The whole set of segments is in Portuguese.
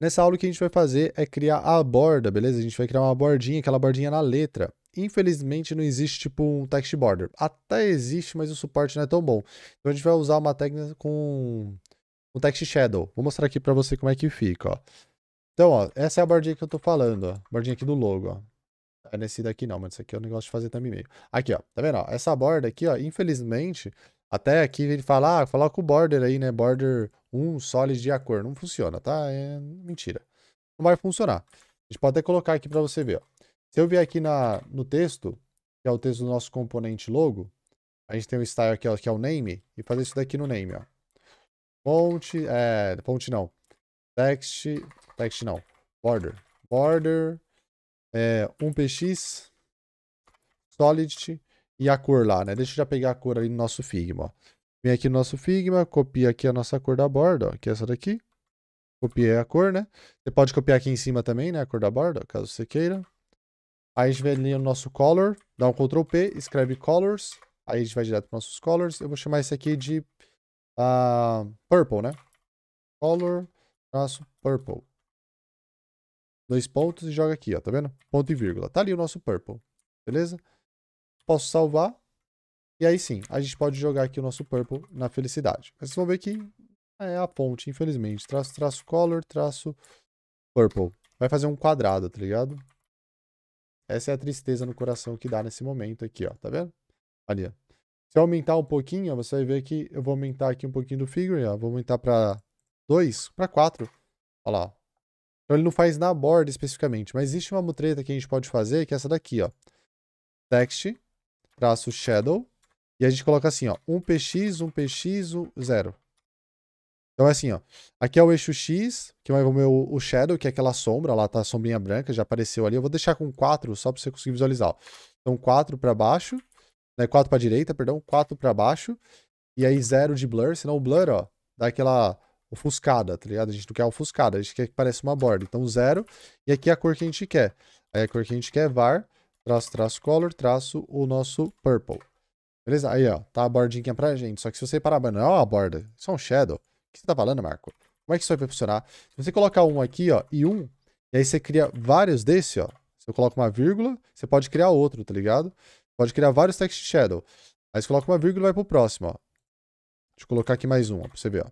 Nessa aula o que a gente vai fazer é criar a borda, beleza? A gente vai criar uma bordinha, aquela bordinha na letra. Infelizmente não existe tipo um text border. Até existe, mas o suporte não é tão bom. Então a gente vai usar uma técnica com um text shadow. Vou mostrar aqui para você como é que fica, ó. Então, ó, essa é a bordinha que eu tô falando, ó. Bordinha aqui do logo, ó. É nesse daqui não, mas isso aqui é um negócio de fazer também meio. Aqui, ó. Tá vendo? Ó? Essa borda aqui, ó, infelizmente, até aqui ele fala, ah, coloca o border aí, né? Border um solid e a cor. Não funciona, tá? É mentira. Não vai funcionar. A gente pode até colocar aqui para você ver. Ó. Se eu vier aqui na, no texto, que é o texto do nosso componente logo, a gente tem o style aqui, ó, que é o name, e fazer isso daqui no name, ó. Fonte, é, ponte não. Text, text não. Border. Border, é, 1px, solid e a cor lá, né? Deixa eu já pegar a cor ali no nosso Figma, ó. Vem aqui no nosso Figma, copia aqui a nossa cor da borda, ó, que é essa daqui. Copiei a cor, né? Você pode copiar aqui em cima também, né? A cor da borda, caso você queira. Aí a gente vem ali no nosso color, dá um Ctrl P, escreve colors. Aí a gente vai direto para nossos colors. Eu vou chamar esse aqui de uh, purple, né? Color, traço, purple. Dois pontos e joga aqui, ó, tá vendo? Ponto e vírgula. Tá ali o nosso purple, beleza? Posso salvar e aí sim, a gente pode jogar aqui o nosso purple na felicidade. Mas vocês vão ver que é a ponte infelizmente. Traço, traço, color, traço, purple. Vai fazer um quadrado, tá ligado? Essa é a tristeza no coração que dá nesse momento aqui, ó. Tá vendo? Ali, ó. Se eu aumentar um pouquinho, você vai ver que eu vou aumentar aqui um pouquinho do figure, ó. Vou aumentar pra 2, pra 4. Ó lá, ó. Então ele não faz na borda especificamente, mas existe uma mutreta que a gente pode fazer, que é essa daqui, ó. Text, traço shadow, e a gente coloca assim, ó, 1px, 1px, 0. Então é assim, ó. Aqui é o eixo X, que é o meu o shadow, que é aquela sombra, lá tá a sombrinha branca, já apareceu ali. Eu vou deixar com 4 só para você conseguir visualizar. Ó. Então 4 para baixo, né, 4 para direita, perdão, 4 para baixo. E aí 0 de blur, senão o blur, ó, dá aquela ofuscada, tá ligado? A gente não quer ofuscada, a gente quer que pareça uma borda. Então 0, e aqui é a cor que a gente quer. Aí a cor que a gente quer é var, traço, traço, color, traço, o nosso purple. Beleza? Aí, ó, tá a bordinha pra gente. Só que se você parar, mano, não é uma borda, é só um shadow. O que você tá falando, Marco? Como é que isso vai funcionar? Se você colocar um aqui, ó, e um, e aí você cria vários desse, ó. Se eu coloco uma vírgula, você pode criar outro, tá ligado? Pode criar vários text shadow. Aí você coloca uma vírgula e vai pro próximo, ó. Deixa eu colocar aqui mais um, ó, pra você ver, ó.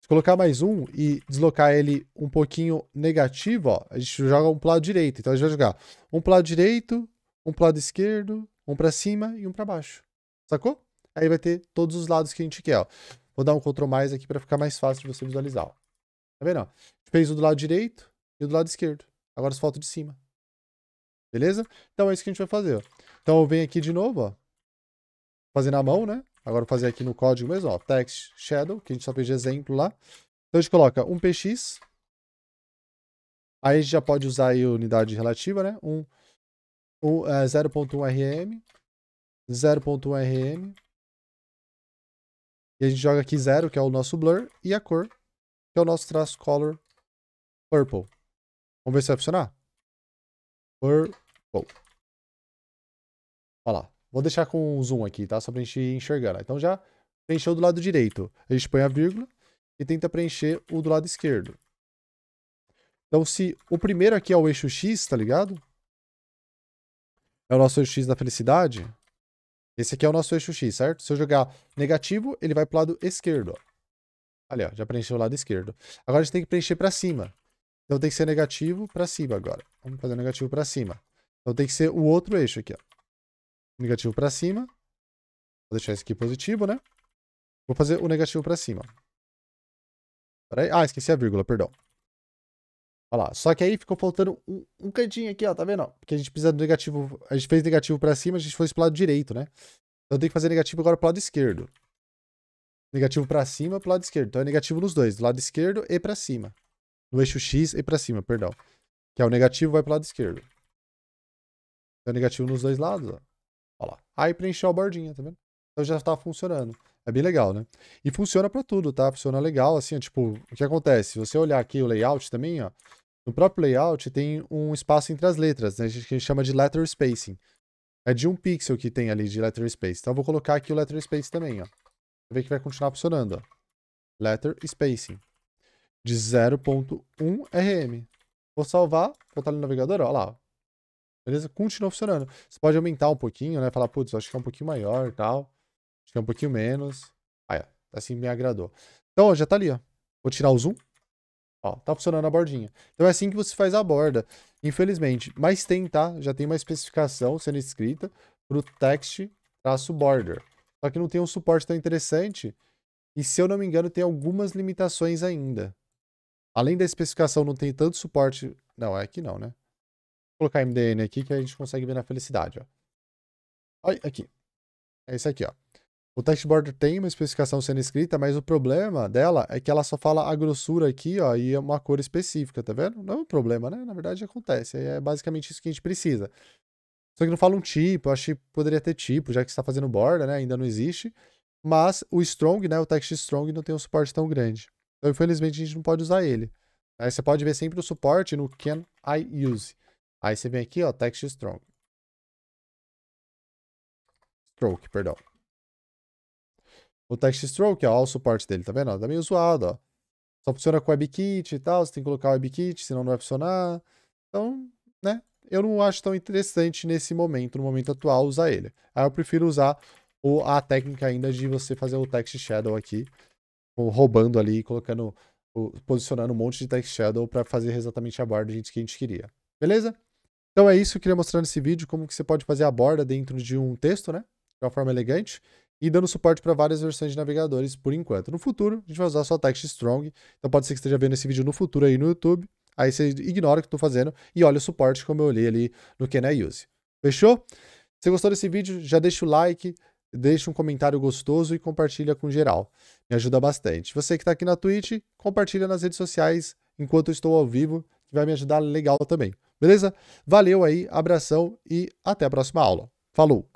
Se colocar mais um e deslocar ele um pouquinho negativo, ó, a gente joga um pro lado direito. Então a gente vai jogar um pro lado direito, um pro lado esquerdo, um para cima e um para baixo. Sacou? Aí vai ter todos os lados que a gente quer, ó. Vou dar um Ctrl mais aqui para ficar mais fácil de você visualizar, ó. Tá vendo, ó? Fez o do lado direito e o do lado esquerdo. Agora as fotos de cima. Beleza? Então é isso que a gente vai fazer, ó. Então eu venho aqui de novo, ó. Fazendo a mão, né? Agora fazer aqui no código mesmo, ó. Text Shadow, que a gente só fez de exemplo lá. Então a gente coloca um PX. Aí a gente já pode usar aí a unidade relativa, né? Um, um, uh, 0.1 RM. 0.1rm. E a gente joga aqui 0, que é o nosso blur, e a cor, que é o nosso traço color purple. Vamos ver se vai funcionar. Purple. Olha lá. Vou deixar com um zoom aqui, tá? Só pra gente ir enxergando. Né? Então já preencheu do lado direito. A gente põe a vírgula e tenta preencher o do lado esquerdo. Então se o primeiro aqui é o eixo X, tá ligado? É o nosso eixo X da felicidade. Esse aqui é o nosso eixo X, certo? Se eu jogar negativo, ele vai para o lado esquerdo. Ali, ó, já preencheu o lado esquerdo. Agora a gente tem que preencher para cima. Então tem que ser negativo para cima agora. Vamos fazer negativo para cima. Então tem que ser o outro eixo aqui, ó. Negativo para cima. Vou deixar esse aqui positivo, né? Vou fazer o negativo para cima. Peraí. Ah, esqueci a vírgula, perdão. Olha lá, só que aí ficou faltando um, um cantinho aqui, ó, tá vendo? Porque a gente precisa do negativo, a gente fez negativo pra cima, a gente foi pro lado direito, né? Então tem que fazer negativo agora pro lado esquerdo. Negativo pra cima, pro lado esquerdo. Então é negativo nos dois, do lado esquerdo e pra cima. No eixo X e pra cima, perdão. Que é o negativo vai pro lado esquerdo. Então é negativo nos dois lados, ó. Olha lá. Aí preencheu a bordinha, tá vendo? Então já tá funcionando. É bem legal, né? E funciona pra tudo, tá? Funciona legal, assim, ó, tipo, o que acontece? Se você olhar aqui o layout também, ó, no próprio layout tem um espaço entre as letras, né, que a gente chama de letter spacing. É de um pixel que tem ali de letter space. Então eu vou colocar aqui o letter space também, ó. Pra vê que vai continuar funcionando, ó. Letter spacing. De 0.1 RM. Vou salvar, botar no navegador, ó lá, ó. Beleza? Continua funcionando. Você pode aumentar um pouquinho, né? Falar, putz, acho que é um pouquinho maior e tal. Acho que é um pouquinho menos. Aí, ó. Assim me agradou. Então, ó, já tá ali, ó. Vou tirar o zoom. Ó, tá funcionando a bordinha. Então é assim que você faz a borda, infelizmente. Mas tem, tá? Já tem uma especificação sendo escrita pro text-border. Só que não tem um suporte tão interessante. E se eu não me engano, tem algumas limitações ainda. Além da especificação, não tem tanto suporte... Não, é aqui não, né? Vou colocar MDN aqui que a gente consegue ver na felicidade, ó. Olha, aqui. É isso aqui, ó. O text border tem uma especificação sendo escrita, mas o problema dela é que ela só fala a grossura aqui, ó, e é uma cor específica, tá vendo? Não é um problema, né? Na verdade acontece, é basicamente isso que a gente precisa. Só que não fala um tipo, eu acho que poderia ter tipo, já que está fazendo border, né? Ainda não existe. Mas o strong, né? O text strong não tem um suporte tão grande. Então, infelizmente, a gente não pode usar ele. Aí você pode ver sempre o suporte no can I use. Aí você vem aqui, ó, text strong. Stroke, perdão. O text stroke, ó, é, ó, o suporte dele, tá vendo? Ó, tá meio zoado, ó. Só funciona com WebKit e tal, você tem que colocar o WebKit, senão não vai funcionar. Então, né? Eu não acho tão interessante nesse momento, no momento atual, usar ele. Aí eu prefiro usar o, a técnica ainda de você fazer o text shadow aqui, roubando ali, colocando, posicionando um monte de text shadow para fazer exatamente a borda que a gente queria. Beleza? Então é isso que eu queria mostrar nesse vídeo, como que você pode fazer a borda dentro de um texto, né? De uma forma elegante e dando suporte para várias versões de navegadores por enquanto. No futuro, a gente vai usar só Text Strong, então pode ser que esteja vendo esse vídeo no futuro aí no YouTube, aí você ignora o que eu estou fazendo e olha o suporte como eu olhei ali no Can I Use. Fechou? Se gostou desse vídeo, já deixa o like, deixa um comentário gostoso e compartilha com geral. Me ajuda bastante. Você que está aqui na Twitch, compartilha nas redes sociais enquanto eu estou ao vivo, que vai me ajudar legal também. Beleza? Valeu aí, abração e até a próxima aula. Falou!